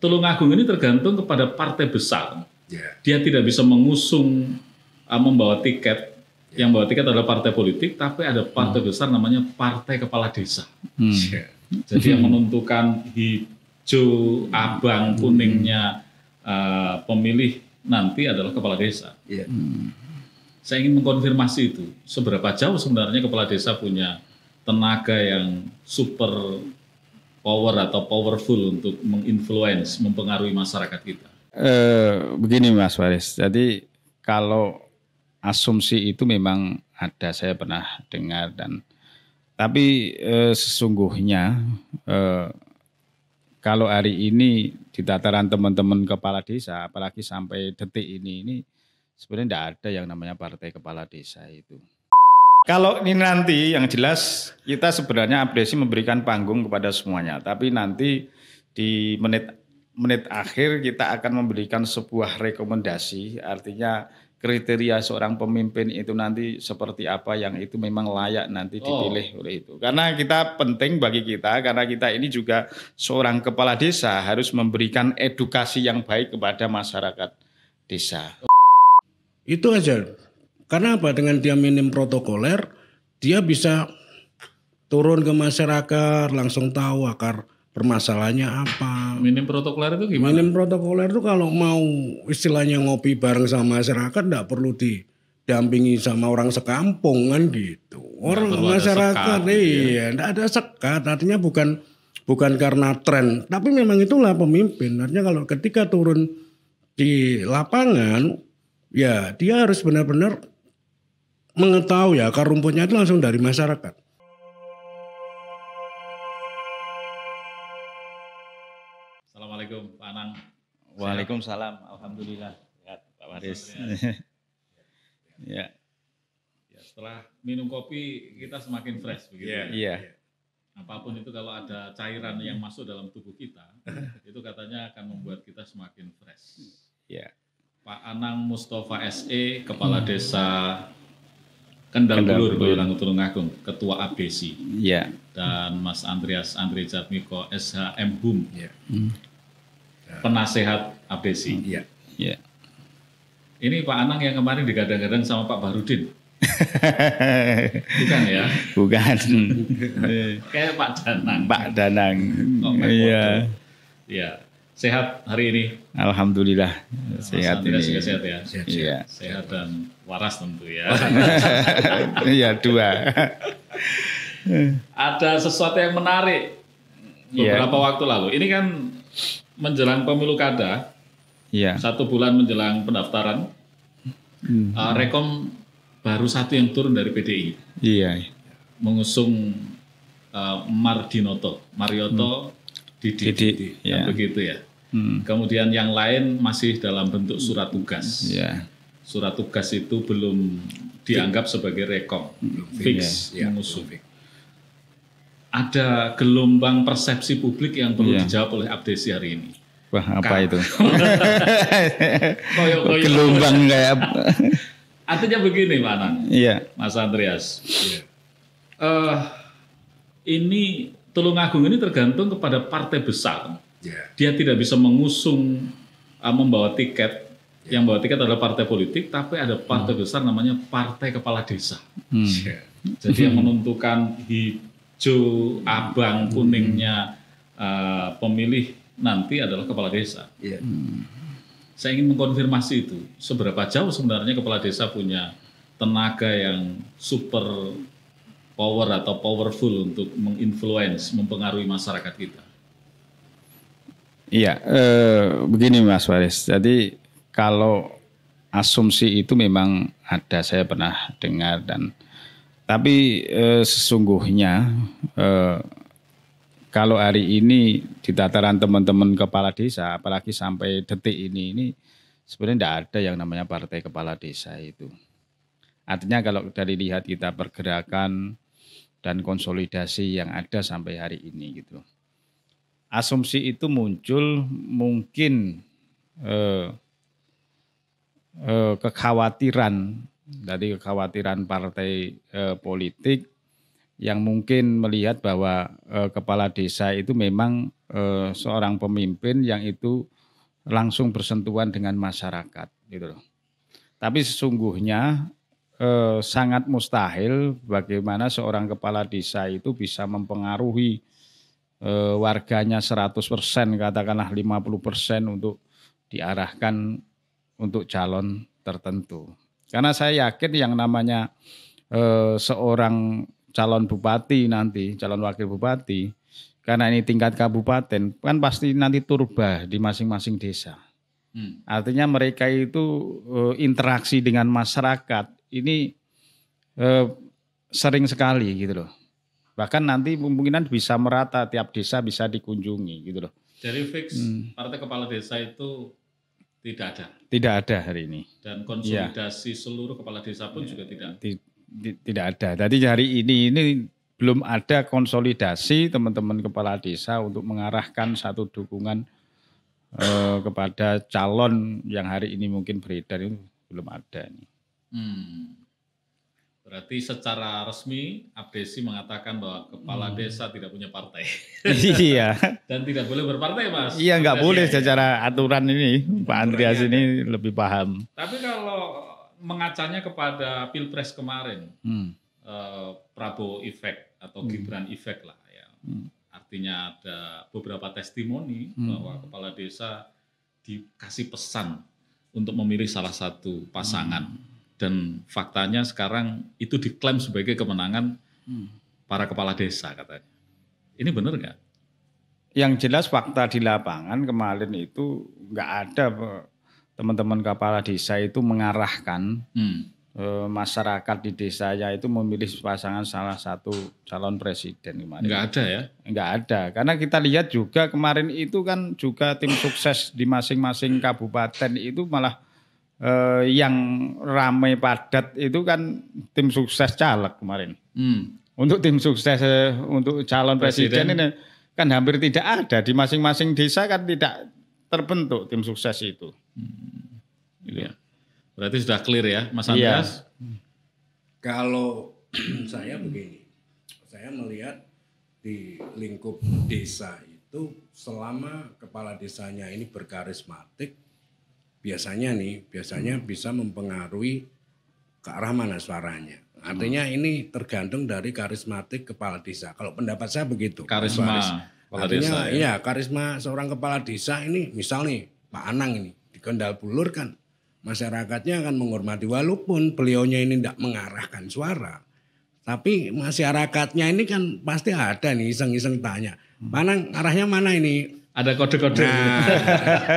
Tulungagung ini tergantung kepada partai besar. Yeah. Dia tidak bisa mengusung uh, membawa tiket. Yeah. Yang bawa tiket adalah partai politik, tapi ada partai hmm. besar namanya Partai Kepala Desa. Hmm. Yeah. Jadi yang menentukan hijau, abang, hmm. kuningnya uh, pemilih nanti adalah kepala desa. Yeah. Hmm. Saya ingin mengkonfirmasi itu. Seberapa jauh sebenarnya kepala desa punya tenaga yang super power atau powerful untuk menginfluence, mempengaruhi masyarakat kita? E, begini Mas Faris, jadi kalau asumsi itu memang ada, saya pernah dengar dan tapi e, sesungguhnya e, kalau hari ini di tataran teman-teman kepala desa, apalagi sampai detik ini ini sebenarnya tidak ada yang namanya partai kepala desa itu kalau ini nanti yang jelas kita sebenarnya apresi memberikan panggung kepada semuanya, tapi nanti di menit menit akhir kita akan memberikan sebuah rekomendasi, artinya kriteria seorang pemimpin itu nanti seperti apa yang itu memang layak nanti oh. dipilih oh. oleh itu. Karena kita penting bagi kita karena kita ini juga seorang kepala desa harus memberikan edukasi yang baik kepada masyarakat desa. Itu aja. Karena apa? Dengan dia minim protokoler, dia bisa turun ke masyarakat, langsung tahu akar permasalahannya apa. Minim protokoler itu gimana? Minim protokoler itu kalau mau istilahnya ngopi bareng sama masyarakat tidak perlu di dampingi sama orang sekampung kan gitu. Orang masyarakat sekat, iya, tidak iya. ada sekat. Artinya bukan bukan karena tren, tapi memang itulah pemimpin. Artinya kalau ketika turun di lapangan ya dia harus benar-benar mengetahui akar rumputnya itu langsung dari masyarakat. Assalamualaikum Pak Anang. Waalaikumsalam. Alhamdulillah. Sehat Pak Maris. ya. ya. Setelah minum kopi kita semakin fresh begitu. Iya. Ya. Iya. Apapun itu kalau ada cairan yang masuk dalam tubuh kita, itu katanya akan membuat kita semakin fresh. Iya. Pak Anang Mustafa SE, Kepala hmm. Desa Kendal Bulur Boyolali Agung, Ketua ABC. Iya. Dan Mas Andreas Andre Jatmiko SHM Hum. Iya. Penasehat ABC. Iya. Iya. Ini Pak Anang yang kemarin digadang-gadang sama Pak Barudin. Bukan ya? Bukan. Kayak Pak Danang. Pak Danang. iya. Iya sehat hari ini? Alhamdulillah sehat sehat ini. Sehat, sehat ya. Sehat, Ya. sehat dan waras tentu ya. Iya dua. Ada sesuatu yang menarik iya. beberapa ya. waktu lalu. Ini kan menjelang pemilu kada. Iya. Satu bulan menjelang pendaftaran. Mm. Uh, Rekom baru satu yang turun dari PDI. Iya. Mengusung uh, Mardinoto, Marioto. Mm didik, didik, kan didik. Ya. Kan begitu ya. Hmm. Kemudian yang lain masih dalam bentuk surat tugas. Yeah. Surat tugas itu belum dianggap sebagai rekom, hmm. belum ya. fix, yeah. Ya, mengusung. Yeah. Ada gelombang persepsi publik yang perlu yeah. dijawab oleh Abdesi hari ini. Wah, apa Kak. itu? koyok, koyok. Gelombang kayak Artinya begini, Pak Anang. Iya. Mas Andreas. Uh, ini Tulungagung ini tergantung kepada partai besar. Yeah. Dia tidak bisa mengusung uh, membawa tiket. Yeah. Yang bawa tiket adalah partai politik, tapi ada partai hmm. besar namanya Partai Kepala Desa. Hmm. Yeah. Jadi yang menentukan hijau, abang, hmm. kuningnya uh, pemilih nanti adalah kepala desa. Yeah. Hmm. Saya ingin mengkonfirmasi itu. Seberapa jauh sebenarnya kepala desa punya tenaga yang super power atau powerful untuk menginfluence, mempengaruhi masyarakat kita. Iya, eh, begini Mas Faris. Jadi kalau asumsi itu memang ada, saya pernah dengar dan tapi eh, sesungguhnya eh, kalau hari ini di tataran teman-teman kepala desa, apalagi sampai detik ini, ini sebenarnya tidak ada yang namanya partai kepala desa itu. Artinya kalau dari lihat kita pergerakan dan konsolidasi yang ada sampai hari ini gitu. Asumsi itu muncul mungkin eh, eh, kekhawatiran dari kekhawatiran partai eh, politik yang mungkin melihat bahwa eh, kepala desa itu memang eh, seorang pemimpin yang itu langsung bersentuhan dengan masyarakat gitu loh. Tapi sesungguhnya eh, sangat mustahil bagaimana seorang kepala desa itu bisa mempengaruhi eh, warganya 100% katakanlah 50% untuk diarahkan untuk calon tertentu. Karena saya yakin yang namanya eh, seorang calon bupati nanti, calon wakil bupati, karena ini tingkat kabupaten, kan pasti nanti turba di masing-masing desa. Hmm. Artinya mereka itu eh, interaksi dengan masyarakat ini eh, sering sekali gitu loh. Bahkan nanti kemungkinan bisa merata tiap desa bisa dikunjungi gitu loh. Jadi fix hmm. partai kepala desa itu tidak ada. Tidak ada hari ini. Dan iya. konsolidasi ya. seluruh kepala desa pun ya. juga tidak. Di, di, tidak ada. Tadi hari ini ini belum ada konsolidasi teman-teman kepala desa untuk mengarahkan satu dukungan eh, kepada calon yang hari ini mungkin beredar itu belum ada nih. Hmm. Berarti secara resmi Abdesi mengatakan bahwa kepala hmm. desa tidak punya partai. iya. Dan tidak boleh berpartai, Mas. Iya, nggak boleh ya, ya, secara aturan ini. Pak Andreas ya. ini lebih paham. Tapi kalau mengacanya kepada Pilpres kemarin, hmm. eh, Prabowo efek atau hmm. Gibran efek lah ya. Hmm. Artinya ada beberapa testimoni hmm. bahwa kepala desa dikasih pesan untuk memilih salah satu pasangan. Hmm dan faktanya sekarang itu diklaim sebagai kemenangan hmm. para kepala desa katanya. Ini benar nggak? Yang jelas fakta di lapangan kemarin itu nggak ada teman-teman kepala desa itu mengarahkan hmm. e, masyarakat di desa itu memilih pasangan salah satu calon presiden kemarin. Nggak ada ya? Nggak ada, karena kita lihat juga kemarin itu kan juga tim sukses di masing-masing kabupaten itu malah eh, yang ramai padat itu kan tim sukses caleg kemarin. Hmm. Untuk tim sukses eh, untuk calon presiden, presiden ini kan hampir tidak ada di masing-masing desa kan tidak terbentuk tim sukses itu. Hmm. Ya. Berarti sudah clear ya, Mas iya. Andreas? Ya. Kalau saya begini, saya melihat di lingkup desa itu selama kepala desanya ini berkarismatik biasanya nih biasanya hmm. bisa mempengaruhi ke arah mana suaranya. Hmm. Artinya hmm. ini tergantung dari karismatik kepala desa. Kalau pendapat saya begitu. Karisma. Karis, kepala artinya desa, ya. iya karisma seorang kepala desa ini misal nih Pak Anang ini di Kendal Bulur kan masyarakatnya akan menghormati walaupun beliaunya ini tidak mengarahkan suara. Tapi masyarakatnya ini kan pasti ada nih iseng-iseng tanya. Hmm. Anang arahnya mana ini? ada kode-kode. Nah,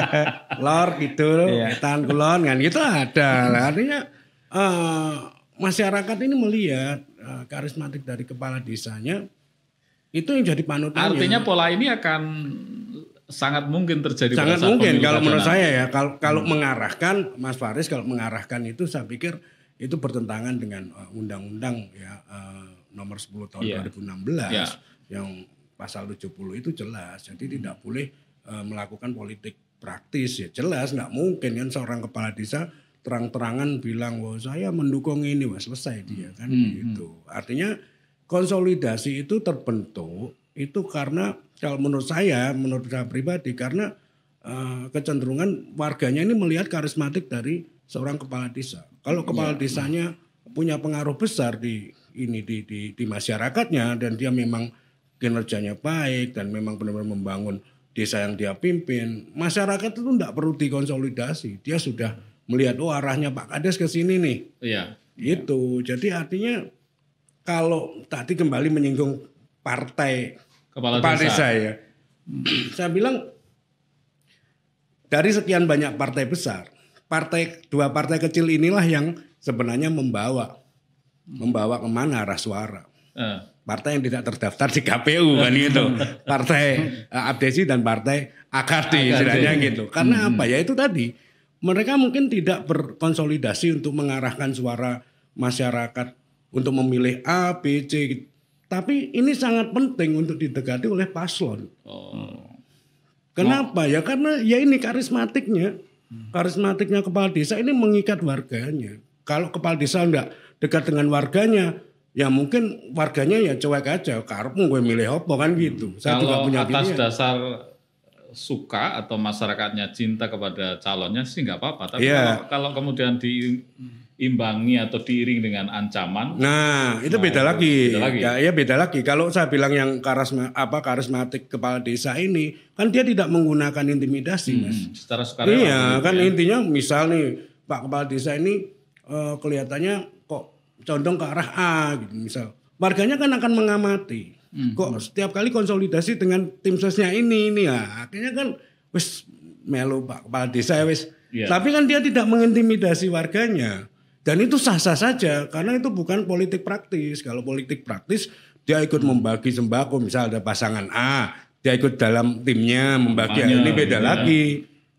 lor kidul, yeah. etan kulon kan gitu ada. Artinya uh, masyarakat ini melihat uh, karismatik dari kepala desanya itu yang jadi panutan. Artinya pola ini akan sangat mungkin terjadi. Sangat mungkin kalau menurut saya ya kalau kalau hmm. mengarahkan Mas Faris kalau mengarahkan itu saya pikir itu bertentangan dengan eh, undang-undang uh, ya uh, nomor 10 tahun yeah. 2016 yeah. yang pasal 70 itu jelas. Jadi hmm. tidak boleh e, melakukan politik praktis ya jelas nggak mungkin kan seorang kepala desa terang-terangan bilang wah saya mendukung ini wah selesai dia hmm. kan hmm, hmm. gitu. Artinya konsolidasi itu terbentuk itu karena kalau menurut saya menurut saya pribadi karena e, kecenderungan warganya ini melihat karismatik dari seorang kepala desa. Kalau hmm, kepala ya. desanya punya pengaruh besar di ini di, di di masyarakatnya dan dia memang kinerjanya baik dan memang benar-benar membangun desa yang dia pimpin, masyarakat itu tidak perlu dikonsolidasi. Dia sudah melihat oh arahnya Pak Kades ke sini nih. Iya. Itu. Ya. Jadi artinya kalau tadi kembali menyinggung partai kepala, desa. desa ya. Saya bilang dari sekian banyak partai besar, partai dua partai kecil inilah yang sebenarnya membawa membawa kemana arah suara. Uh partai yang tidak terdaftar di KPU kan hmm. gitu. Partai uh, Abdesi dan partai Akarti istilahnya gitu. Karena hmm. apa ya itu tadi mereka mungkin tidak berkonsolidasi untuk mengarahkan suara masyarakat untuk memilih A, B, C. Tapi ini sangat penting untuk didekati oleh paslon. Oh. Kenapa oh. ya? Karena ya ini karismatiknya. Hmm. Karismatiknya kepala desa ini mengikat warganya. Kalau kepala desa enggak dekat dengan warganya, ya mungkin warganya ya cuek aja karepmu gue milih apa kan hmm. gitu hmm. saya kalau punya atas pilihan. dasar suka atau masyarakatnya cinta kepada calonnya sih nggak apa-apa tapi yeah. kalau, kalau kemudian diimbangi atau diiring dengan ancaman nah itu nah, beda itu lagi beda lagi ya, ya beda lagi kalau saya bilang yang karisma apa karismatik kepala desa ini kan dia tidak menggunakan intimidasi hmm, mas secara sukarela iya kan ya. intinya misal nih pak kepala desa ini uh, kelihatannya condong ke arah A gitu misal. Warganya kan akan mengamati. Hmm. Kok setiap kali konsolidasi dengan tim sesnya ini ini ya akhirnya kan wis melu Pak Kepala Desa ya, wis. Yeah. Tapi kan dia tidak mengintimidasi warganya. Dan itu sah-sah saja karena itu bukan politik praktis. Kalau politik praktis dia ikut hmm. membagi sembako misal ada pasangan A, dia ikut dalam timnya membagi Banyak, ini beda ya. lagi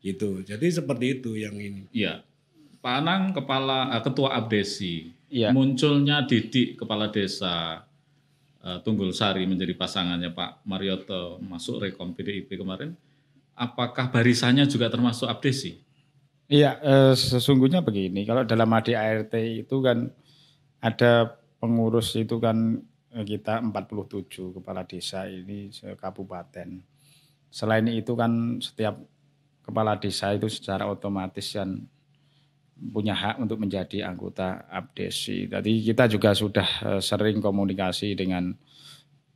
gitu. Jadi seperti itu yang ini. Iya. Pak Anang kepala eh, ketua Abdesi ya. munculnya Didik kepala desa uh, Tunggul Sari menjadi pasangannya Pak Marioto masuk rekom PDIP kemarin, apakah barisannya juga termasuk abdesi? Iya, eh, sesungguhnya begini. Kalau dalam ADART itu kan ada pengurus itu kan eh, kita 47 kepala desa ini kabupaten. Selain itu kan setiap kepala desa itu secara otomatis kan punya hak untuk menjadi anggota abdesi. Tadi kita juga sudah eh, sering komunikasi dengan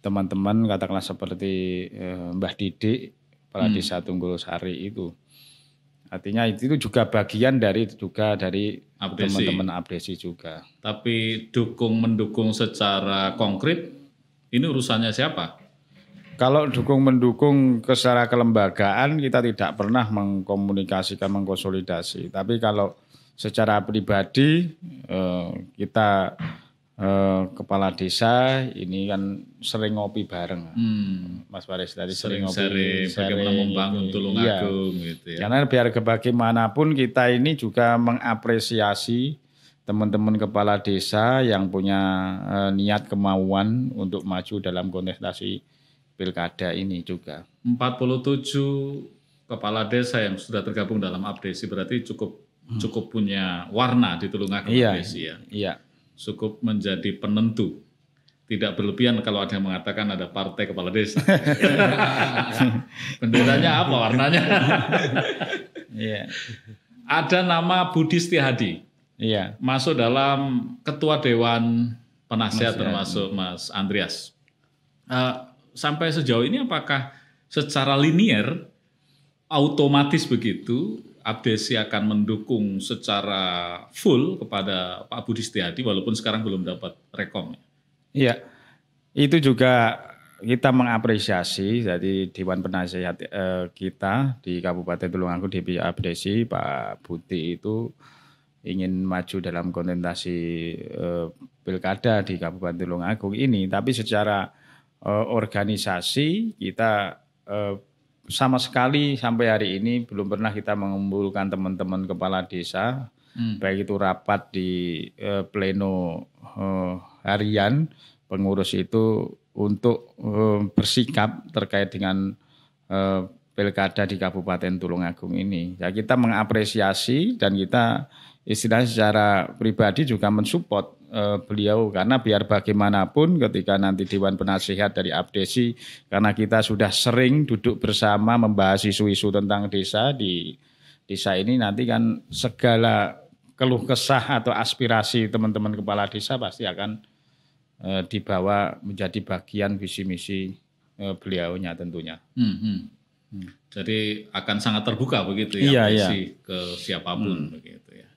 teman-teman katakanlah seperti eh, Mbah Didik, Kepala hmm. Desa Tunggul Sari itu. Artinya itu juga bagian dari juga dari teman-teman abdesi juga. Tapi dukung mendukung secara konkret ini urusannya siapa? Kalau dukung mendukung secara kelembagaan kita tidak pernah mengkomunikasikan mengkonsolidasi. Tapi kalau secara pribadi eh, kita eh, kepala desa ini kan sering ngopi bareng. Hmm. Mas Faris tadi sering, sering ngopi. Sering, bagaimana sering, membangun gitu. tulung iya. gitu ya. Karena biar bagaimanapun kita ini juga mengapresiasi teman-teman kepala desa yang punya eh, niat kemauan untuk maju dalam kontestasi pilkada ini juga. 47 kepala desa yang sudah tergabung dalam APDESI berarti cukup Hmm. cukup punya warna di Tulungagung iya, Indonesia. Iya. Cukup menjadi penentu. Tidak berlebihan kalau ada yang mengatakan ada partai kepala desa. Benderanya apa warnanya? iya. Ada nama Budi Setiadi. Iya. Masuk dalam ketua dewan penasehat termasuk Mas Andreas. Uh, sampai sejauh ini apakah secara linier otomatis begitu Abdesi akan mendukung secara full kepada Pak Budi Setiadi walaupun sekarang belum dapat rekom. Ya. Iya, itu juga kita mengapresiasi jadi Dewan penasehat eh, kita di Kabupaten Tulungagung DP Abdesi Pak Budi itu ingin maju dalam kontestasi eh, pilkada di Kabupaten Tulungagung ini tapi secara eh, organisasi kita eh, sama sekali sampai hari ini belum pernah kita mengumpulkan teman-teman kepala desa, hmm. baik itu rapat di eh, pleno eh, harian pengurus itu untuk eh, bersikap terkait dengan eh, pilkada di Kabupaten Tulungagung ini. Ya kita mengapresiasi dan kita istilahnya secara pribadi juga mensupport uh, beliau karena biar bagaimanapun ketika nanti Dewan Penasihat dari Abdesi karena kita sudah sering duduk bersama membahas isu-isu tentang desa di desa ini nanti kan segala keluh kesah atau aspirasi teman-teman kepala desa pasti akan uh, dibawa menjadi bagian visi misi uh, eh, beliaunya tentunya. Hmm, hmm. Hmm. Jadi akan sangat terbuka begitu ya iya, iya. ke siapapun hmm. begitu ya.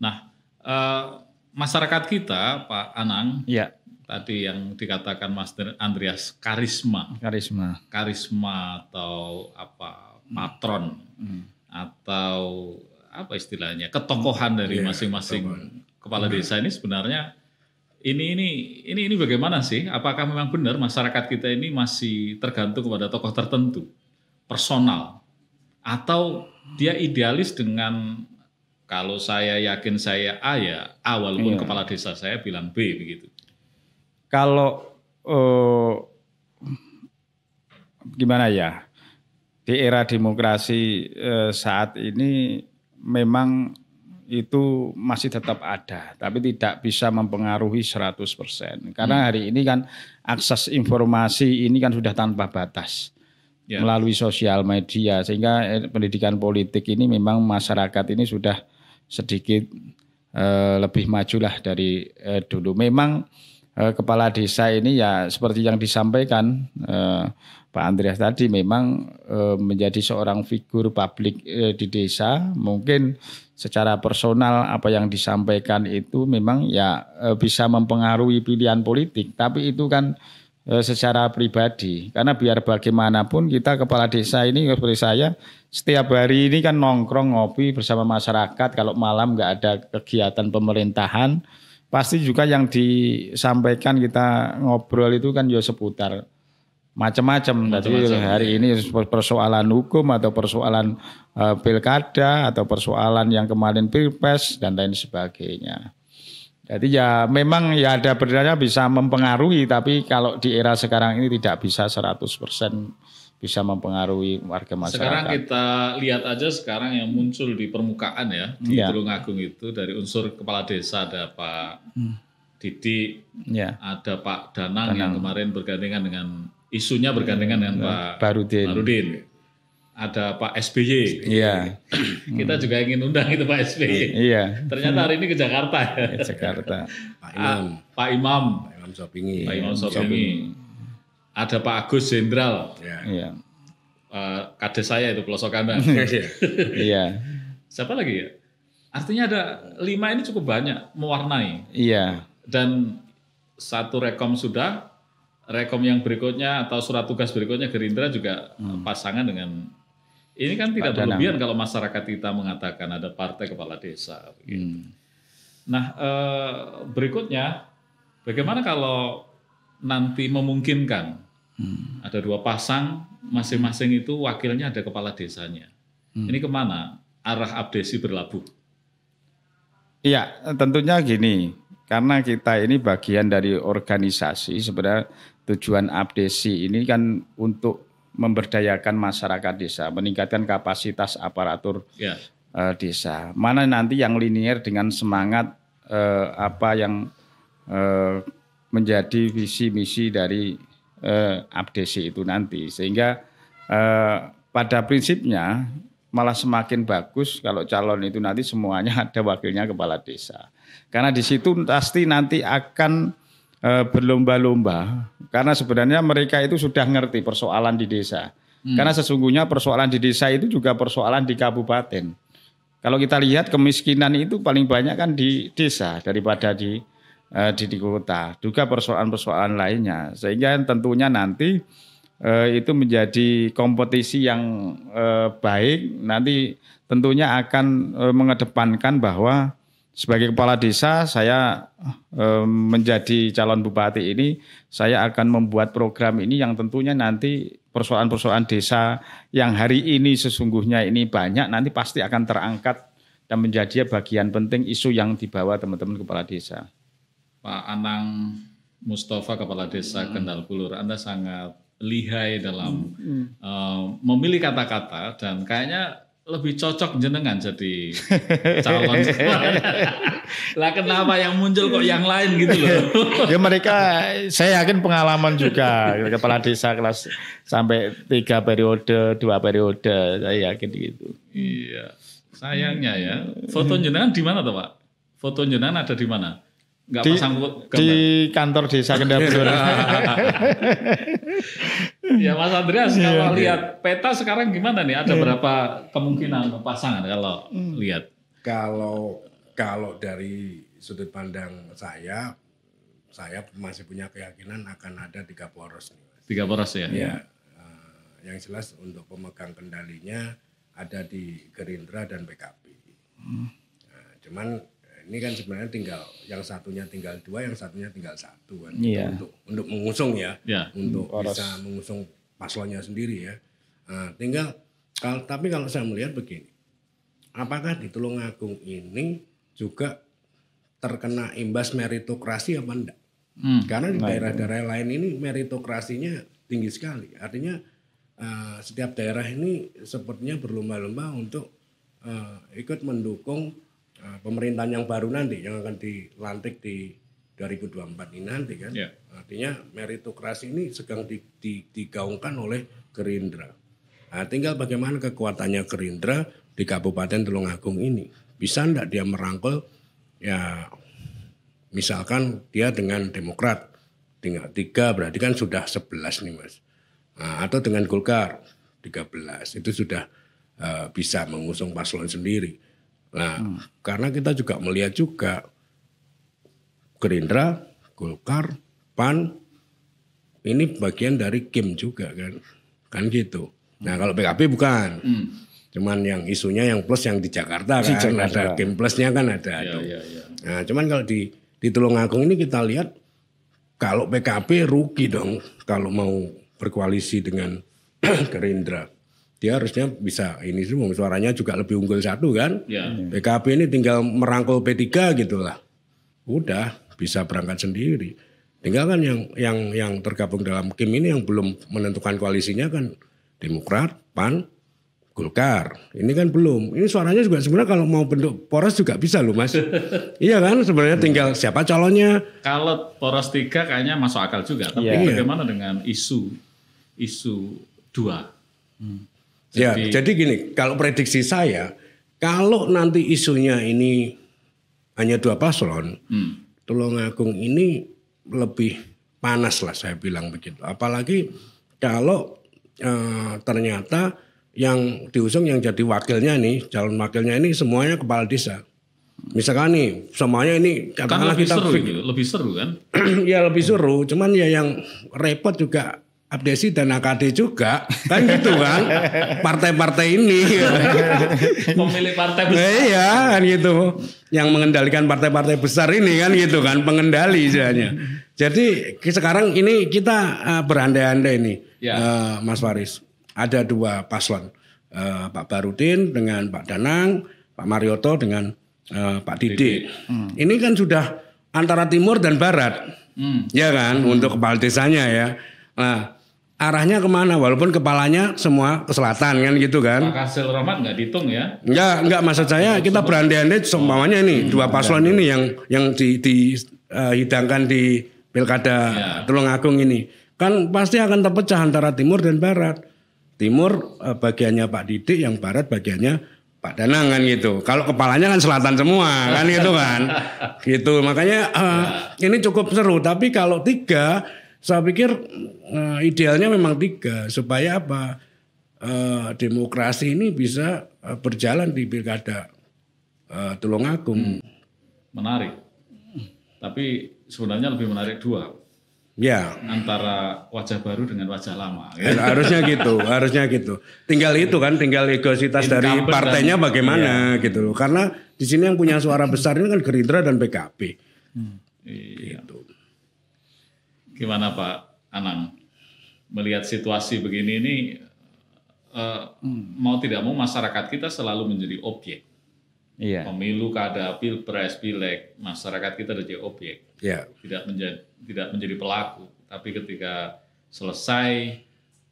Nah, uh, masyarakat kita, Pak Anang, ya. tadi yang dikatakan Mas Andreas karisma, karisma, karisma atau apa matron hmm. atau apa istilahnya ketokohan dari iya, masing-masing ya, kepala desa ini sebenarnya ini ini ini ini bagaimana sih? Apakah memang benar masyarakat kita ini masih tergantung kepada tokoh tertentu, personal, atau dia idealis dengan kalau saya yakin saya A ya A walaupun iya. kepala desa saya bilang B begitu. Kalau uh, gimana ya? Di era demokrasi uh, saat ini memang itu masih tetap ada, tapi tidak bisa mempengaruhi 100%. Karena hmm. hari ini kan akses informasi ini kan sudah tanpa batas. Ya. Melalui sosial media sehingga eh, pendidikan politik ini memang masyarakat ini sudah sedikit uh, lebih majulah dari uh, dulu. Memang uh, kepala desa ini ya seperti yang disampaikan uh, Pak Andreas tadi memang uh, menjadi seorang figur publik uh, di desa. Mungkin secara personal apa yang disampaikan itu memang ya uh, bisa mempengaruhi pilihan politik, tapi itu kan Eh, secara pribadi karena biar bagaimanapun kita kepala desa ini ya, seperti saya setiap hari ini kan nongkrong ngopi bersama masyarakat kalau malam nggak ada kegiatan pemerintahan pasti juga yang disampaikan kita ngobrol itu kan ya seputar macam-macam tadi hari iya. ini persoalan hukum atau persoalan uh, pilkada atau persoalan yang kemarin pilpres dan lain sebagainya jadi ya memang ya ada benarnya bisa mempengaruhi tapi kalau di era sekarang ini tidak bisa 100% bisa mempengaruhi warga masyarakat. Sekarang kita lihat aja sekarang yang muncul di permukaan ya di iya. tulung agung itu dari unsur kepala desa ada Pak hmm. Didi, ya. ada Pak Danang, Danang yang kemarin bergandengan dengan isunya bergandengan dengan iya. Pak Barudin. Barudin ada Pak SBY. Iya. Gitu. Kita hmm. juga ingin undang itu Pak SBY. Iya. Ternyata hari ini ke Jakarta. Iya, ke Jakarta. Ah, Pak Imam. Pak Imam. Pak Imam Sopingi. Pak Imam Sopingi. Ada Pak Agus Jenderal. Iya. iya. Uh, kades saya itu pelosok kanan. iya. Siapa lagi ya? Artinya ada lima ini cukup banyak mewarnai. Iya. Dan satu rekom sudah, rekom yang berikutnya atau surat tugas berikutnya Gerindra juga hmm. pasangan dengan ini kan tidak Pak berlebihan kalau masyarakat kita mengatakan ada partai kepala desa. Hmm. Nah, eh, berikutnya, bagaimana kalau nanti memungkinkan hmm. ada dua pasang, masing-masing itu wakilnya ada kepala desanya. Hmm. Ini kemana arah abdesi berlabuh? Iya, tentunya gini, karena kita ini bagian dari organisasi sebenarnya tujuan abdesi ini kan untuk memberdayakan masyarakat desa, meningkatkan kapasitas aparatur yeah. Ya. uh, desa. Mana nanti yang linier dengan semangat uh, apa yang uh, menjadi visi misi dari uh, abdesi itu nanti, sehingga uh, pada prinsipnya malah semakin bagus kalau calon itu nanti semuanya ada wakilnya kepala desa. Karena di situ pasti nanti akan Eh, berlomba-lomba karena sebenarnya mereka itu sudah ngerti persoalan di desa. Hmm. Karena sesungguhnya persoalan di desa itu juga persoalan di kabupaten. Kalau kita lihat kemiskinan itu paling banyak kan di desa daripada di eh, di, di kota. Juga persoalan-persoalan lainnya. Sehingga tentunya nanti eh, itu menjadi kompetisi yang baik. Nanti tentunya akan mengedepankan bahwa sebagai kepala desa saya eh, menjadi calon bupati ini saya akan membuat program ini yang tentunya nanti persoalan-persoalan desa yang hari ini sesungguhnya ini banyak nanti pasti akan terangkat dan menjadi bagian penting isu yang dibawa teman-teman kepala desa. Pak Anang Mustafa kepala desa hmm. Kendal Kulur Anda sangat lihai dalam hmm. uh, memilih kata-kata dan kayaknya lebih cocok jenengan jadi calon lah kenapa yang muncul kok yang lain gitu loh ya mereka saya yakin pengalaman juga kepala desa kelas sampai tiga periode dua periode saya yakin gitu iya sayangnya ya foto jenengan di mana tuh pak foto jenengan ada di mana Nggak di, pasang di kantor desa Kendal Ya Mas Andreas iya, kalau yeah. lihat peta sekarang gimana nih? Ada yeah. berapa kemungkinan pasangan kalau mm. lihat? Kalau kalau dari sudut pandang saya, saya masih punya keyakinan akan ada tiga poros. Nih, Tiga poros ya? Ya, uh, yang jelas untuk pemegang kendalinya ada di Gerindra dan PKB. Mm. Nah, cuman ini kan sebenarnya tinggal yang satunya tinggal dua, yang satunya tinggal satu kan. Yeah. Untuk untuk mengusung ya, yeah. untuk Oros. bisa mengusung paslonnya sendiri ya. Nah, tinggal kalau tapi kalau saya melihat begini, apakah di Tulungagung ini juga terkena imbas meritokrasi apa enggak? Hmm. Karena di nah, daerah-daerah lain ini meritokrasinya tinggi sekali. Artinya uh, setiap daerah ini sepertinya berlomba-lomba untuk uh, ikut mendukung Eh, pemerintahan yang baru nanti yang akan dilantik di 2024 ini nanti kan. Yeah. Artinya meritokrasi ini sedang di, di, digaungkan oleh Gerindra. Nah, tinggal bagaimana kekuatannya Gerindra di Kabupaten Tulungagung ini. Bisa enggak dia merangkul ya misalkan dia dengan Demokrat tinggal tiga berarti kan sudah 11 nih mas. Nah, atau dengan Golkar 13 itu sudah uh, bisa mengusung paslon sendiri. Nah, hmm. karena kita juga melihat juga Gerindra, Golkar, PAN ini bagian dari Kim juga kan. Kan gitu. Nah, kalau PKB bukan. Hmm. Cuman yang isunya yang plus yang di Jakarta kan di Jakarta. ada Kim plusnya kan ada ya, Ya, ya. Nah, cuman kalau di di Tulungagung ini kita lihat kalau PKB rugi dong kalau mau berkoalisi dengan Gerindra dia harusnya bisa ini semua suaranya juga lebih unggul satu kan. Ya. PKB ini tinggal merangkul P3 lah. Udah bisa berangkat sendiri. Tinggal kan yang yang yang tergabung dalam KIM ini yang belum menentukan koalisinya kan Demokrat, PAN, Golkar. Ini kan belum. Ini suaranya juga sebenarnya kalau mau bentuk poros juga bisa loh Mas. iya kan sebenarnya tinggal siapa calonnya. Kalau poros tiga kayaknya masuk akal juga. Tapi yeah. bagaimana dengan isu isu dua? Hmm Ya, jadi, ya, jadi gini, kalau prediksi saya, kalau nanti isunya ini hanya dua paslon, hmm. agung ini lebih panas lah saya bilang begitu. Apalagi kalau e, ternyata yang diusung yang jadi wakilnya ini, calon wakilnya ini semuanya kepala desa. Misalkan nih, semuanya ini kan katakanlah kan kita seru, lebih seru kan? ya lebih seru, cuman ya yang repot juga Abdesi dan AKD juga kan gitu kan partai-partai ini pemilih partai besar eh, iya kan gitu yang mengendalikan partai-partai besar ini kan gitu kan pengendali jadinya jadi sekarang ini kita uh, berandai-andai ini ya. uh, Mas Faris ada dua paslon uh, Pak Barudin dengan Pak Danang Pak Marioto dengan uh, Pak Didi hmm. ini kan sudah antara timur dan barat hmm. ya kan hmm. untuk kepala desanya ya nah arahnya kemana walaupun kepalanya semua ke selatan kan gitu kan Pak Kasel Rahmat nggak dihitung ya nggak nggak maksud saya kita berandai-andai semuanya ini hmm. dua paslon ini yang yang di, di uh, hidangkan di pilkada ya. Tulungagung ini kan pasti akan terpecah antara timur dan barat timur uh, bagiannya Pak Didik yang barat bagiannya Pak Danang kan gitu kalau kepalanya kan selatan semua kan gitu kan gitu makanya uh, ya. ini cukup seru tapi kalau tiga saya pikir uh, idealnya memang tiga supaya apa uh, demokrasi ini bisa uh, berjalan di pilkada uh, Tulungagung. Hmm. Menarik, tapi sebenarnya lebih menarik dua. Ya. Antara wajah baru dengan wajah lama. Ya. Harusnya gitu, harusnya gitu. Tinggal itu kan, tinggal egositas dari partainya dan, iya. bagaimana iya. gitu Karena di sini yang punya suara besar ini kan Gerindra dan PKB. Hmm. Iya. Gitu. Gimana Pak Anang? Melihat situasi begini ini eh, mau tidak mau masyarakat kita selalu menjadi objek. Iya. Pemilu, kada, pilpres, pileg, masyarakat kita jadi objek. Iya. Tidak menjadi tidak menjadi pelaku, tapi ketika selesai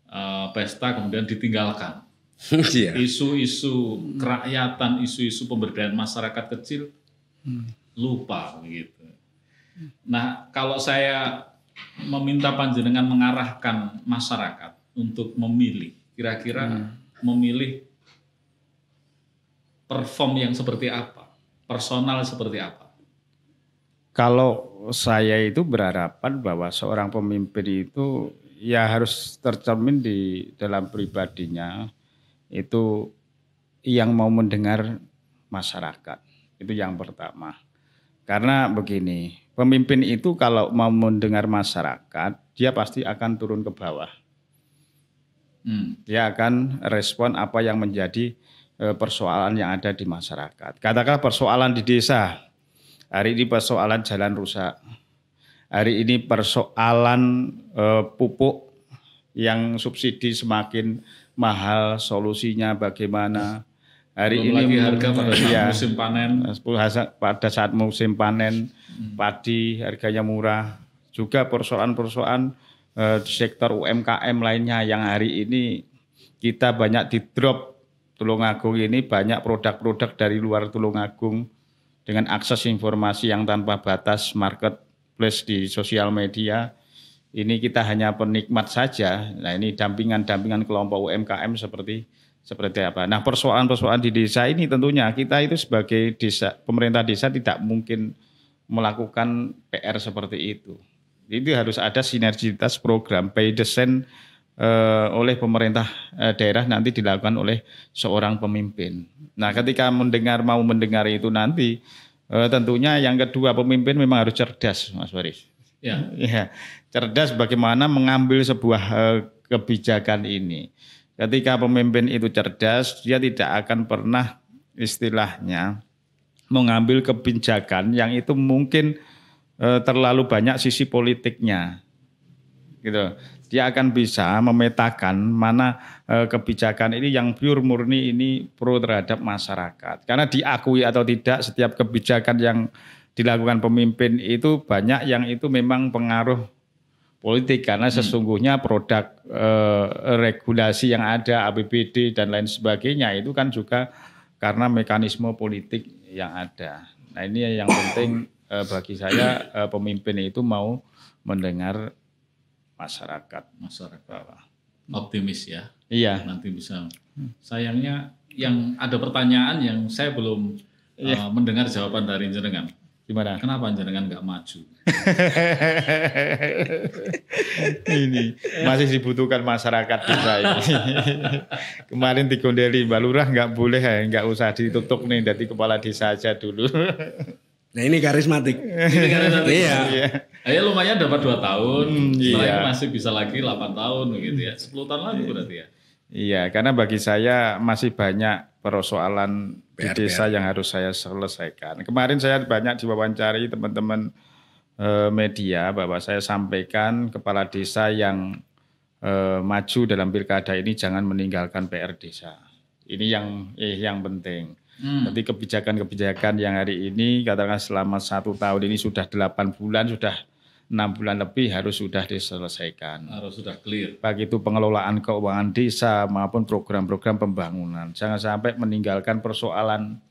uh, pesta kemudian ditinggalkan. Iya. Isu-isu kerakyatan, isu-isu pemberdayaan masyarakat kecil hmm. lupa gitu Nah, kalau saya meminta panjenengan mengarahkan masyarakat untuk memilih, kira-kira hmm. memilih perform yang seperti apa, personal seperti apa? Kalau saya itu berharapan bahwa seorang pemimpin itu ya harus tercermin di dalam pribadinya itu yang mau mendengar masyarakat. Itu yang pertama. Karena begini, Pemimpin itu kalau mau mendengar masyarakat, dia pasti akan turun ke bawah. Hmm. Dia akan respon apa yang menjadi eh, persoalan yang ada di masyarakat. Katakanlah persoalan di desa. Hari ini persoalan jalan rusak. Hari ini persoalan eh, pupuk yang subsidi semakin mahal, solusinya bagaimana? hari Belum ini lagi harga pada saat ya, musim panen 10 pada saat musim panen hmm. padi harganya murah juga persoalan-persoalan eh, di sektor UMKM lainnya yang hari ini kita banyak di drop Tulungagung ini banyak produk-produk dari luar Tulungagung dengan akses informasi yang tanpa batas marketplace di sosial media ini kita hanya penikmat saja nah ini dampingan-dampingan kelompok UMKM seperti seperti apa. Nah persoalan-persoalan di desa ini tentunya kita itu sebagai desa pemerintah desa tidak mungkin melakukan PR seperti itu. Jadi harus ada sinergitas program by design eh, oleh pemerintah eh, daerah nanti dilakukan oleh seorang pemimpin. Nah ketika mendengar mau mendengar itu nanti eh, tentunya yang kedua pemimpin memang harus cerdas Mas Waris. Ya. ya cerdas bagaimana mengambil sebuah eh, kebijakan ini Ketika pemimpin itu cerdas, dia tidak akan pernah istilahnya mengambil kebijakan yang itu mungkin eh, terlalu banyak sisi politiknya. Gitu. Dia akan bisa memetakan mana eh, kebijakan ini yang pure murni ini pro terhadap masyarakat. Karena diakui atau tidak setiap kebijakan yang dilakukan pemimpin itu banyak yang itu memang pengaruh politik karena hmm. sesungguhnya produk eh, regulasi yang ada APBD dan lain sebagainya itu kan juga karena mekanisme politik yang ada. Nah ini yang penting eh, bagi saya eh, pemimpin itu mau mendengar masyarakat. Masyarakat. Optimis ya. Iya. Nanti bisa. Hmm. Sayangnya yang ada pertanyaan yang saya belum iya. uh, mendengar jawaban dari jenengan. Gimana? Kenapa jangan nggak maju? ini masih dibutuhkan masyarakat kita ini. Kemarin digondeli Mbak Lurah nggak boleh ya, nggak usah ditutup nih, dari kepala desa aja dulu. nah ini karismatik. Ini karismatik. iya. iya. Ya lumayan dapat dua tahun, hmm, iya. masih bisa lagi 8 tahun gitu ya, 10 tahun lagi iya. berarti ya. Iya, karena bagi saya masih banyak persoalan di desa yang harus saya selesaikan. Kemarin saya banyak diwawancari teman-teman eh, media bahwa saya sampaikan kepala desa yang eh, maju dalam pilkada ini jangan meninggalkan PR desa. Ini yang eh, yang penting. Hmm. Jadi kebijakan-kebijakan yang hari ini katakan selama satu tahun ini sudah delapan bulan sudah enam bulan lebih harus sudah diselesaikan. Harus sudah clear. Baik itu pengelolaan keuangan desa maupun program-program pembangunan. Jangan sampai meninggalkan persoalan.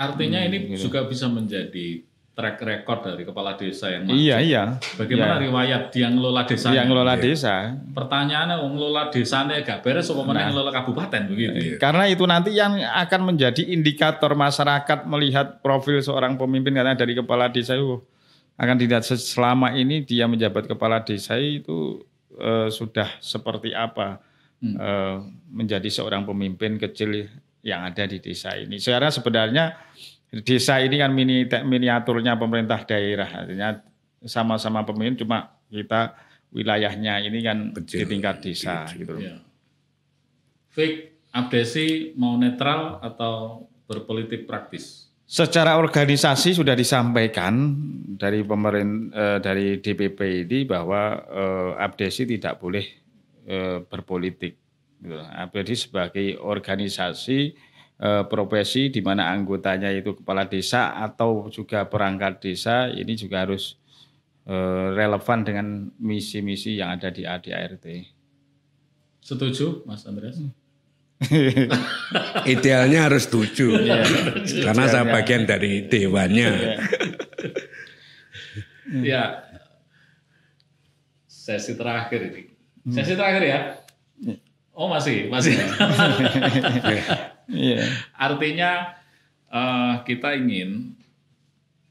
Artinya hmm, ini gitu. juga bisa menjadi track record dari kepala desa yang maju. Iya, iya. Bagaimana iya. riwayat dia ngelola desa? Dia ngelola gitu. desa. Pertanyaannya ngelola desanya gak beres umpamanya nah, ngelola kabupaten begitu. Ya? Karena itu nanti yang akan menjadi indikator masyarakat melihat profil seorang pemimpin karena dari kepala desa itu akan dilihat selama ini dia menjabat kepala desa itu e, sudah seperti apa hmm. e, menjadi seorang pemimpin kecil yang ada di desa ini. Sekarang sebenarnya desa ini kan mini miniaturnya pemerintah daerah, artinya sama-sama pemimpin cuma kita wilayahnya ini kan kecil, di tingkat desa kecil, gitu. Ya. Fik Abdesi mau netral atau berpolitik praktis? Secara organisasi sudah disampaikan dari pemerintah eh, dari DPP ini bahwa eh, Abdesi tidak boleh eh, berpolitik. Gitu. Abdesi sebagai organisasi eh, profesi di mana anggotanya itu kepala desa atau juga perangkat desa ini juga harus eh, relevan dengan misi-misi yang ada di ADART. Setuju, Mas Andreas? Hmm. Idealnya harus tujuh. Iya, Karena saya bagian dari dewannya. ya. Sesi terakhir ini. Hmm. Sesi terakhir ya. Iya. Oh masih, masih. Artinya uh, kita ingin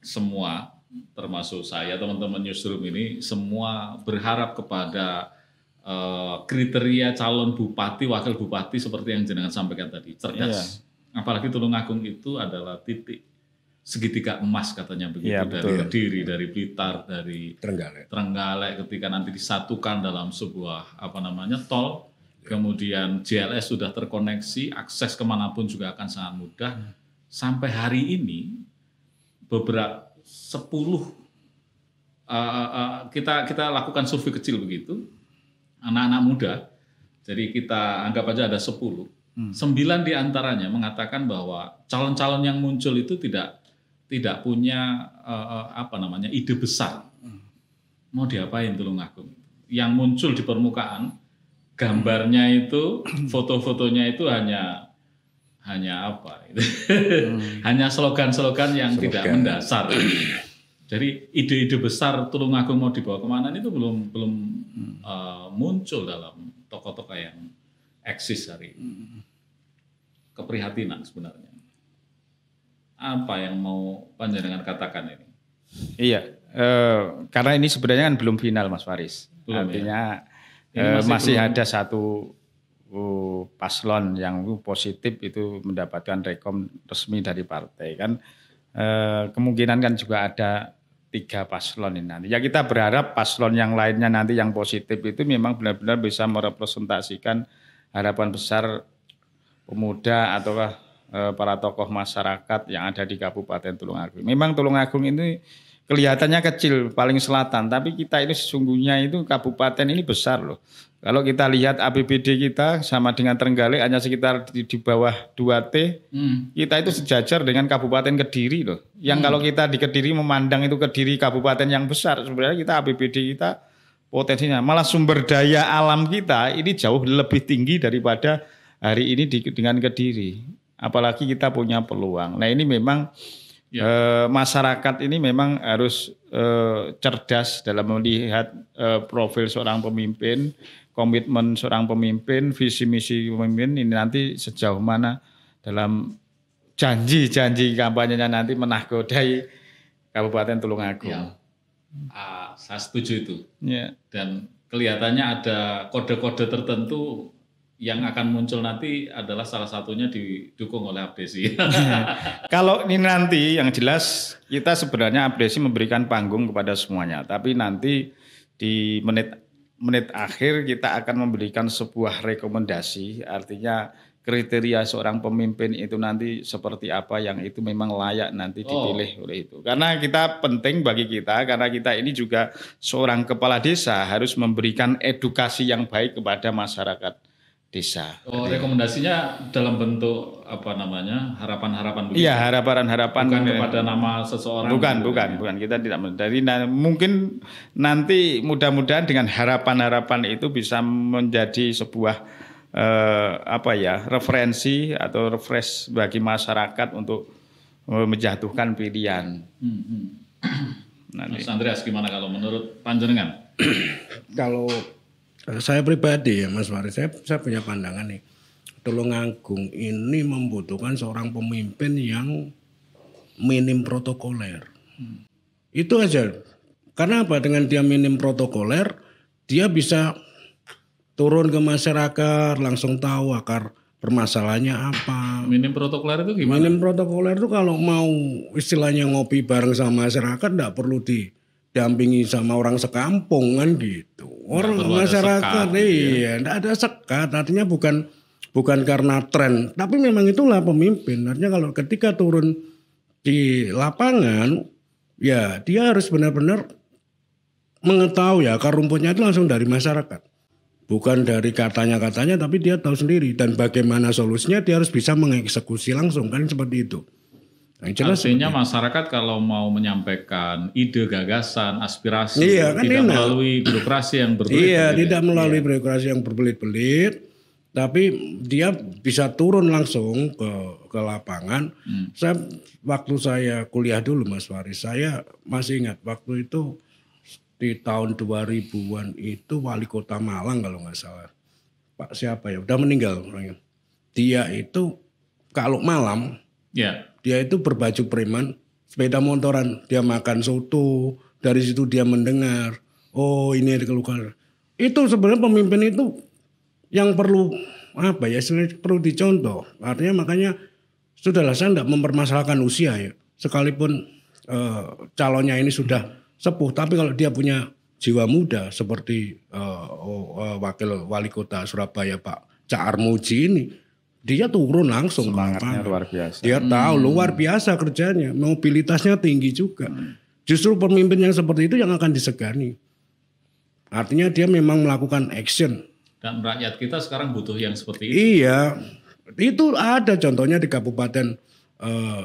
semua, termasuk saya, teman-teman newsroom ini, semua berharap kepada Eh, kriteria calon bupati, wakil bupati seperti yang jenengan sampaikan tadi, cerdas. Yeah. Apalagi agung itu adalah titik segitiga emas katanya begitu ya, dari diri dari Blitar, dari Trenggalek. Trenggalek ketika nanti disatukan dalam sebuah apa namanya tol, ya. kemudian JLS sudah terkoneksi, akses kemanapun juga akan sangat mudah. Hmm. Sampai hari ini beberapa sepuluh eh, eh, kita kita lakukan survei kecil begitu, anak-anak muda. Jadi kita anggap aja ada 10. Hmm. 9 di antaranya mengatakan bahwa calon-calon yang muncul itu tidak tidak punya uh, apa namanya ide besar. Hmm. Mau diapain Tulungagung? Yang muncul di permukaan gambarnya itu, hmm. foto-fotonya itu hanya hanya apa? Hmm. hanya slogan-slogan yang slogan. tidak mendasar. Jadi ide-ide besar Tulungagung mau dibawa kemana itu belum belum hmm. uh, muncul dalam tokoh-tokoh yang eksis hari ini. Hmm. Keprihatinan sebenarnya. Apa yang mau panjenengan katakan ini? Iya, uh, karena ini sebenarnya kan belum final Mas Faris. Belum, ya. Artinya ya? uh, masih, belum... ada satu uh, paslon yang uh, positif itu mendapatkan rekom resmi dari partai kan. kemungkinan kan juga ada tiga paslon ini nanti. Ya kita berharap paslon yang lainnya nanti yang positif itu memang benar-benar bisa merepresentasikan harapan besar pemuda atau eh, para tokoh masyarakat yang ada di Kabupaten Tulungagung. Memang Tulungagung ini kelihatannya kecil paling selatan, tapi kita ini sesungguhnya itu kabupaten ini besar loh. Kalau kita lihat APBD kita sama dengan Trenggalek hanya sekitar di, di bawah 2T, hmm. kita itu sejajar dengan Kabupaten Kediri loh. Yang hmm. kalau kita di Kediri memandang itu Kediri kabupaten yang besar, sebenarnya kita APBD kita potensinya malah sumber daya alam kita ini jauh lebih tinggi daripada hari ini di, dengan Kediri. Apalagi kita punya peluang. Nah, ini memang Ya. Eh, masyarakat ini memang harus eh, cerdas dalam melihat eh, profil seorang pemimpin, komitmen seorang pemimpin, visi misi pemimpin ini nanti sejauh mana dalam janji-janji kampanyenya nanti menahkodai Kabupaten Tulungagung. Ya. Ah, saya setuju itu. Ya. Dan kelihatannya ada kode-kode tertentu yang akan muncul nanti adalah salah satunya didukung oleh Abdesi. Iya. Kalau ini nanti yang jelas kita sebenarnya Abdesi memberikan panggung kepada semuanya, tapi nanti di menit menit akhir kita akan memberikan sebuah rekomendasi, artinya kriteria seorang pemimpin itu nanti seperti apa yang itu memang layak nanti oh. dipilih oh. oleh itu. Karena kita penting bagi kita karena kita ini juga seorang kepala desa harus memberikan edukasi yang baik kepada masyarakat desa. Oh, rekomendasinya dalam bentuk apa namanya? harapan-harapan Iya, harapan-harapan bukan ya. kepada nama seseorang. Bukan, gitu, ya? bukan, ya. bukan. Kita tidak dari nah, mungkin nanti mudah-mudahan dengan harapan-harapan itu bisa menjadi sebuah eh, apa ya? referensi atau refresh bagi masyarakat untuk menjatuhkan pilihan. Hmm, hmm. Nanti. Mas Andreas gimana kalau menurut panjenengan? kalau saya pribadi ya Mas Faris, saya, saya punya pandangan nih. Tulungagung ini membutuhkan seorang pemimpin yang minim protokoler. Hmm. Itu aja. Karena apa? Dengan dia minim protokoler, dia bisa turun ke masyarakat, langsung tahu akar permasalahannya apa. Minim protokoler itu gimana? Minim protokoler itu kalau mau istilahnya ngopi bareng sama masyarakat, nggak perlu didampingi sama orang sekampung kan gitu orang masyarakat ada sekat, iya tidak iya. ada sekat artinya bukan bukan karena tren tapi memang itulah pemimpin artinya kalau ketika turun di lapangan ya dia harus benar-benar mengetahui ya akar rumputnya itu langsung dari masyarakat bukan dari katanya-katanya tapi dia tahu sendiri dan bagaimana solusinya dia harus bisa mengeksekusi langsung kan seperti itu Nah, yang jelas Artinya sebenarnya. masyarakat kalau mau menyampaikan ide, gagasan, aspirasi iya, kan tidak enak. melalui birokrasi yang berbelit-belit. Iya, gitu ya. tidak melalui iya. birokrasi yang berbelit-belit, tapi dia bisa turun langsung ke ke lapangan. Hmm. Saya waktu saya kuliah dulu Mas Waris, saya masih ingat waktu itu di tahun 2000-an itu wali kota Malang kalau nggak salah. Pak siapa ya? Udah meninggal orangnya. Dia itu kalau malam ya dia itu berbaju preman, sepeda motoran, dia makan soto, dari situ dia mendengar, oh ini ada keluar. Itu sebenarnya pemimpin itu yang perlu apa ya, perlu dicontoh. Artinya makanya sudahlah saya tidak mempermasalahkan usia ya. Sekalipun e, calonnya ini sudah sepuh, tapi kalau dia punya jiwa muda seperti e, oh, e, wakil wali kota Surabaya Pak Cak Armuji ini, dia turun langsung semangatnya luar biasa dia hmm. tahu luar biasa kerjanya mobilitasnya tinggi juga hmm. justru pemimpin yang seperti itu yang akan disegani artinya dia memang melakukan action dan rakyat kita sekarang butuh yang seperti itu iya itu ada contohnya di kabupaten eh,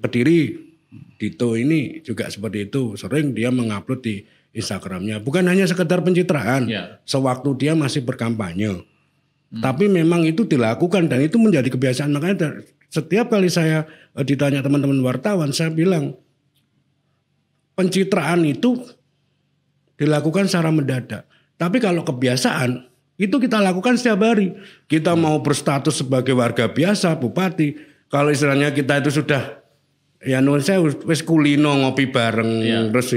kediri Dito ini juga seperti itu sering dia mengupload di Instagramnya bukan hanya sekedar pencitraan ya. sewaktu dia masih berkampanye Hmm. Tapi memang itu dilakukan dan itu menjadi kebiasaan. Makanya setiap kali saya eh, ditanya teman-teman wartawan, saya bilang pencitraan itu dilakukan secara mendadak. Tapi kalau kebiasaan itu kita lakukan setiap hari. Kita hmm. mau berstatus sebagai warga biasa, bupati. Kalau istilahnya kita itu sudah ya non saya wis kulino ngopi bareng yeah. terus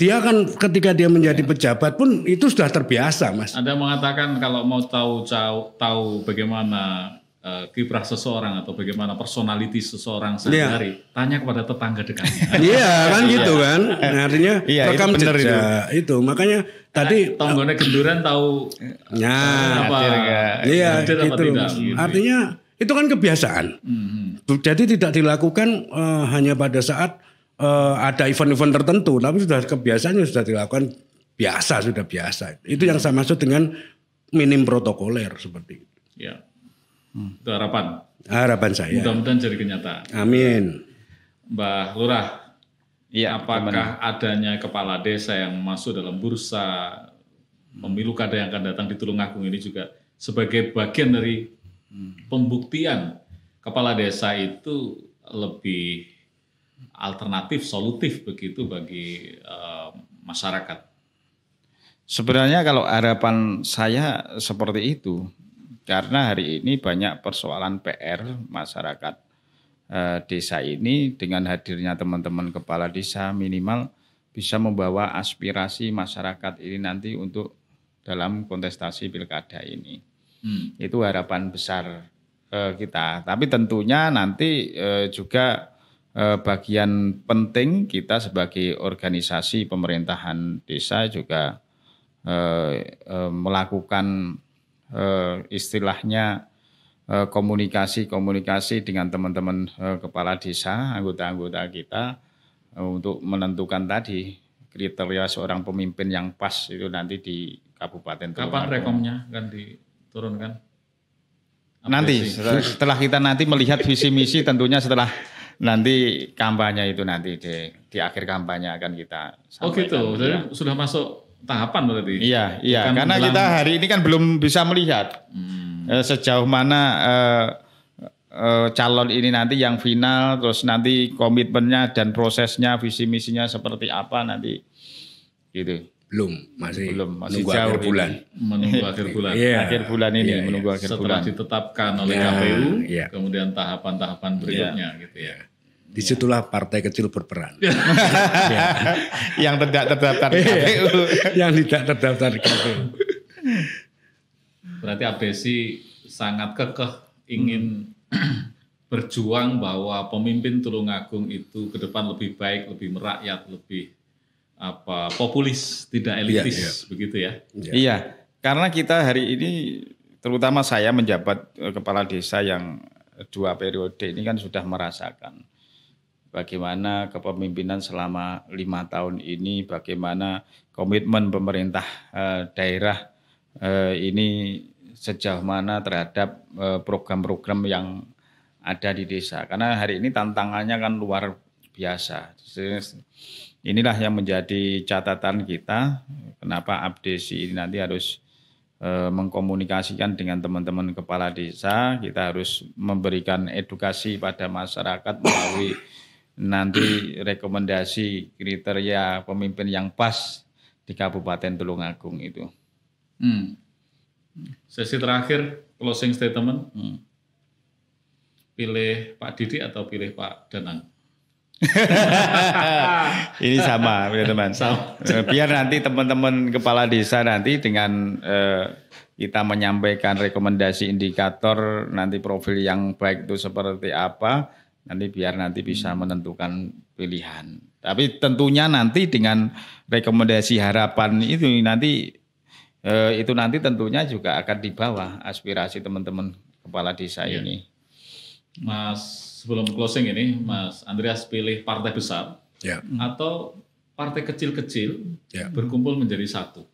dia kan ketika dia menjadi iya. pejabat pun itu sudah terbiasa, Mas. Anda mengatakan kalau mau tahu tahu, tahu bagaimana uh, kiprah seseorang atau bagaimana personality seseorang iya. sehari-hari, ya. tanya kepada tetangga dekatnya. Iya, kan iya. gitu kan. Nah, artinya ya, rekam itu itu. itu. Makanya tadi eh, tonggone genduran tahu nah, apa? Iya, itu. gitu. Artinya itu kan kebiasaan. Mm -hmm. Jadi tidak dilakukan uh, hanya pada saat uh, ada event-event tertentu, tapi sudah kebiasaannya sudah dilakukan biasa, sudah biasa. Itu yang saya maksud dengan minim protokoler seperti itu. Ya. Hmm. Itu harapan. Harapan saya. Mudah-mudahan jadi kenyataan. Amin. Mbah Lurah, ya, apakah teman. adanya kepala desa yang masuk dalam bursa pemilu kada yang akan datang di Tulungagung ini juga sebagai bagian dari pembuktian kepala desa itu lebih alternatif solutif begitu bagi uh, masyarakat. Sebenarnya kalau harapan saya seperti itu karena hari ini banyak persoalan PR masyarakat uh, desa ini dengan hadirnya teman-teman kepala desa minimal bisa membawa aspirasi masyarakat ini nanti untuk dalam kontestasi pilkada ini. Hmm. Itu harapan besar uh, kita. Tapi tentunya nanti uh, juga Eh, bagian penting kita sebagai organisasi pemerintahan desa juga eh, eh, melakukan istilahnya komunikasi-komunikasi dengan teman-teman kepala desa, anggota-anggota kita untuk menentukan tadi kriteria seorang pemimpin yang pas itu nanti di kabupaten. Kapan rekomnya akan diturunkan? Nanti setelah kita nanti melihat visi misi tentunya setelah nanti kampanye itu nanti di di akhir kampanye akan kita oh sampaikan. Oh gitu, ya. jadi iya. sudah masuk tahapan berarti. Iya, iya. Bukan karena menjelang... kita hari ini kan belum bisa melihat hmm. Eh, sejauh mana uh, uh, calon ini nanti yang final, terus nanti komitmennya dan prosesnya, visi misinya seperti apa nanti, gitu. Belum, masih belum masih menunggu jauh akhir ini. bulan. Menunggu akhir bulan. yeah. Akhir bulan ini yeah, iya. menunggu yeah. akhir Setelah bulan. Setelah ditetapkan oleh yeah, KPU, yeah. kemudian tahapan-tahapan berikutnya, yeah. gitu ya. Disitulah partai kecil berperan. Ya. Yang tidak terdaftar di iya. KPU. Yang tidak terdaftar di KPU. Berarti Abdesi sangat kekeh ingin hmm. berjuang bahwa pemimpin Tulungagung itu ke depan lebih baik, lebih merakyat, lebih apa populis, tidak iya, elitis, ya, ya. begitu ya? Iya. iya, karena kita hari ini terutama saya menjabat eh, kepala desa yang dua periode ini kan sudah merasakan bagaimana kepemimpinan selama lima tahun ini, bagaimana komitmen pemerintah eh, daerah eh, ini sejauh mana terhadap eh, program-program yang ada di desa. Karena hari ini tantangannya kan luar biasa. Inilah yang menjadi catatan kita, kenapa abdesi ini nanti harus mengkomunikasikan dengan teman-teman kepala desa, kita harus memberikan edukasi pada masyarakat melalui nanti rekomendasi kriteria pemimpin yang pas di Kabupaten Tulungagung itu. Hmm. Sesi terakhir closing statement. Hmm. Pilih Pak Didi atau pilih Pak Danang? Ini sama, teman-teman. Eh, biar nanti teman-teman kepala desa nanti dengan eh, kita menyampaikan rekomendasi indikator nanti profil yang baik itu seperti apa Nanti biar nanti bisa menentukan pilihan. Tapi tentunya nanti dengan rekomendasi harapan itu nanti eh, itu nanti tentunya juga akan dibawa aspirasi teman-teman kepala desa ya. ini. Mas sebelum closing ini, Mas Andreas pilih partai besar ya. atau partai kecil-kecil ya. berkumpul menjadi satu?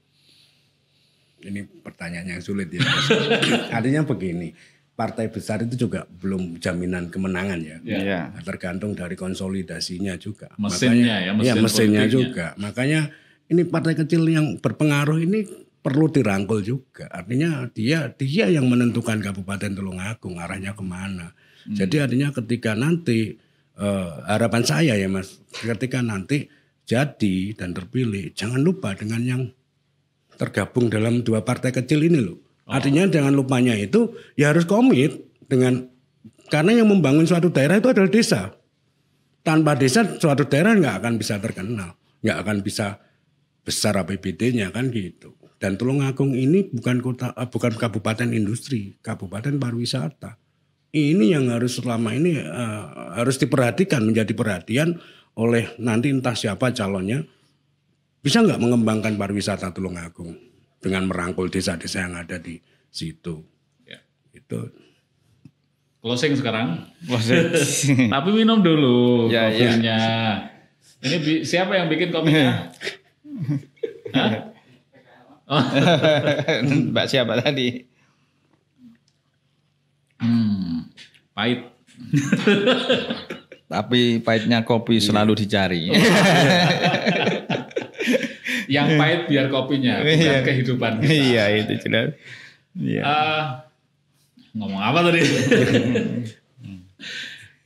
Ini pertanyaan yang sulit ya. Artinya begini, partai besar itu juga belum jaminan kemenangan ya. Yeah. Iya. Iya. Tergantung dari konsolidasinya juga. Mesinnya Makanya, ya, iya, mesin ya mesinnya juga. Makanya ini partai kecil yang berpengaruh ini perlu dirangkul juga. Artinya dia dia yang menentukan Kabupaten Tulungagung arahnya kemana. Hmm. Jadi artinya ketika nanti uh, harapan saya ya Mas, ketika nanti jadi dan terpilih, jangan lupa dengan yang tergabung dalam dua partai kecil ini loh. Oh. Artinya dengan lupanya itu ya harus komit dengan karena yang membangun suatu daerah itu adalah desa. Tanpa desa suatu daerah nggak akan bisa terkenal, nggak akan bisa besar APBD-nya kan gitu. Dan Tulungagung ini bukan kota eh, bukan kabupaten industri, kabupaten pariwisata. Ini yang harus selama ini uh, harus diperhatikan menjadi perhatian oleh nanti entah siapa calonnya bisa nggak mengembangkan pariwisata Tulungagung dengan merangkul desa-desa yang ada di situ. Ya. Itu closing sekarang. Closing. Tapi minum dulu ya, ya. kopinya. Ya. Ini siapa yang bikin kopinya? Oh. Mbak siapa tadi? Hmm, pahit. Tapi pahitnya kopi selalu dicari yang pahit biar kopinya, bukan iya. kehidupan kita. Iya itu jelas. Iya. Uh, ngomong apa tadi?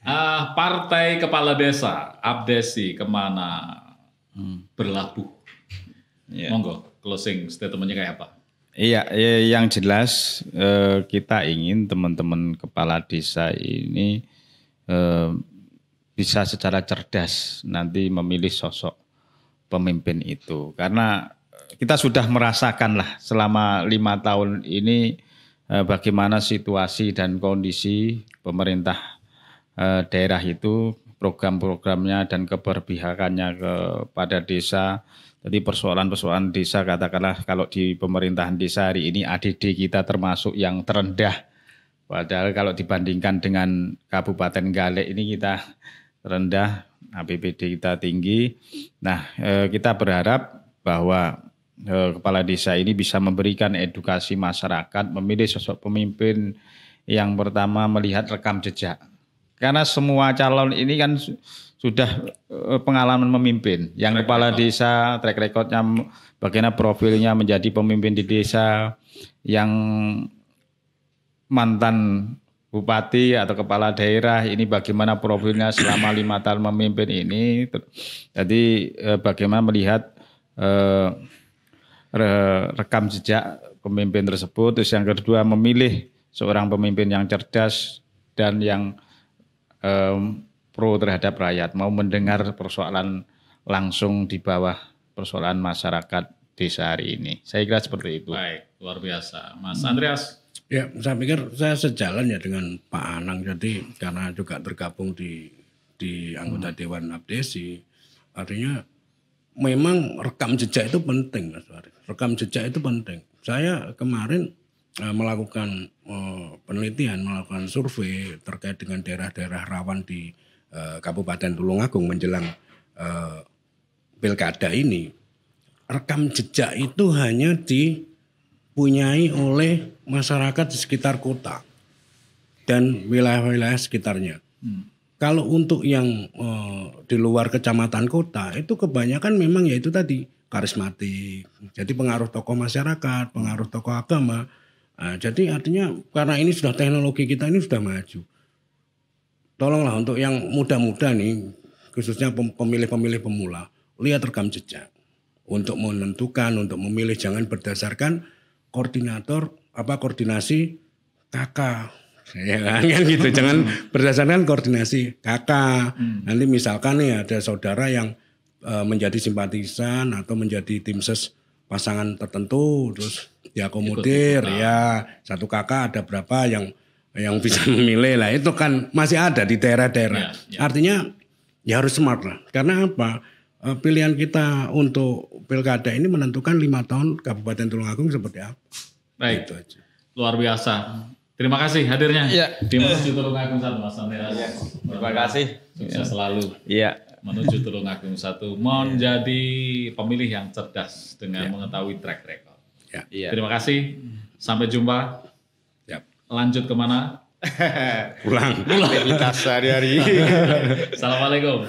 uh, partai kepala desa Abdesi kemana hmm. berlabuh? Yeah. Monggo closing statementnya kayak apa? Iya, ya, yang jelas eh, kita ingin teman-teman kepala desa ini bisa secara cerdas nanti memilih sosok pemimpin itu karena eh, kita sudah merasakan lah selama lima tahun ini eh, bagaimana situasi dan kondisi pemerintah eh, daerah itu program-programnya dan keberpihakannya kepada desa jadi persoalan-persoalan desa katakanlah kalau di pemerintahan desa hari ini ADD kita termasuk yang terendah. Padahal kalau dibandingkan dengan Kabupaten Galek ini kita rendah APBD kita tinggi. Nah, eh, kita berharap bahwa eh, kepala desa ini bisa memberikan edukasi masyarakat memilih sosok pemimpin yang pertama melihat rekam jejak. Karena semua calon ini kan sudah eh, pengalaman memimpin. Yang track kepala record. desa track recordnya bagaimana profilnya menjadi pemimpin di desa yang mantan bupati atau kepala daerah ini bagaimana profilnya selama lima tahun memimpin ini jadi eh, bagaimana melihat eh, rekam jejak pemimpin tersebut terus yang kedua memilih seorang pemimpin yang cerdas dan yang eh, pro terhadap rakyat mau mendengar persoalan langsung di bawah persoalan masyarakat desa hari ini saya kira seperti itu baik luar biasa Mas Andreas Ya, saya pikir saya sejalan ya dengan Pak Anang. Jadi karena juga tergabung di di anggota hmm. Dewan Abdesi, artinya memang rekam jejak itu penting, Mas Rekam jejak itu penting. Saya kemarin uh, melakukan uh, penelitian, melakukan survei terkait dengan daerah-daerah rawan di uh, Kabupaten Tulungagung menjelang uh, pilkada ini. Rekam jejak itu hanya di dipunyai oleh masyarakat di sekitar kota dan wilayah-wilayah sekitarnya. Hmm. Kalau untuk yang uh, di luar kecamatan kota itu kebanyakan memang ya itu tadi karismatik. Jadi pengaruh tokoh masyarakat, pengaruh tokoh agama. Nah, jadi artinya karena ini sudah teknologi kita ini sudah maju. Tolonglah untuk yang muda-muda nih, khususnya pemilih-pemilih pemula, lihat rekam jejak untuk menentukan, untuk memilih jangan berdasarkan koordinator apa koordinasi kakak ya kan, kan gitu jangan berdasarkan koordinasi kakak hmm. nanti misalkan nih ada saudara yang e, menjadi simpatisan atau menjadi tim ses pasangan tertentu terus diakomodir ya ah. satu kakak ada berapa yang yang bisa memilih lah itu kan masih ada di daerah-daerah ya, ya. artinya ya harus smart lah karena apa Eh, pilihan kita untuk pilkada ini menentukan lima tahun Kabupaten Tulungagung seperti apa. Baik. Itu aja. Luar biasa. Terima kasih hadirnya. Iya. Terima kasih Tulungagung satu Mas Andreas. Ya. Terima kasih. Sukses ya. selalu. Iya. Menuju Tulungagung satu iya. menjadi pemilih yang cerdas dengan ya. mengetahui track record. Ya. ya. Terima kasih. Sampai jumpa. Ya. Lanjut kemana? Pulang. Pulang. Aktivitas sehari-hari. Assalamualaikum.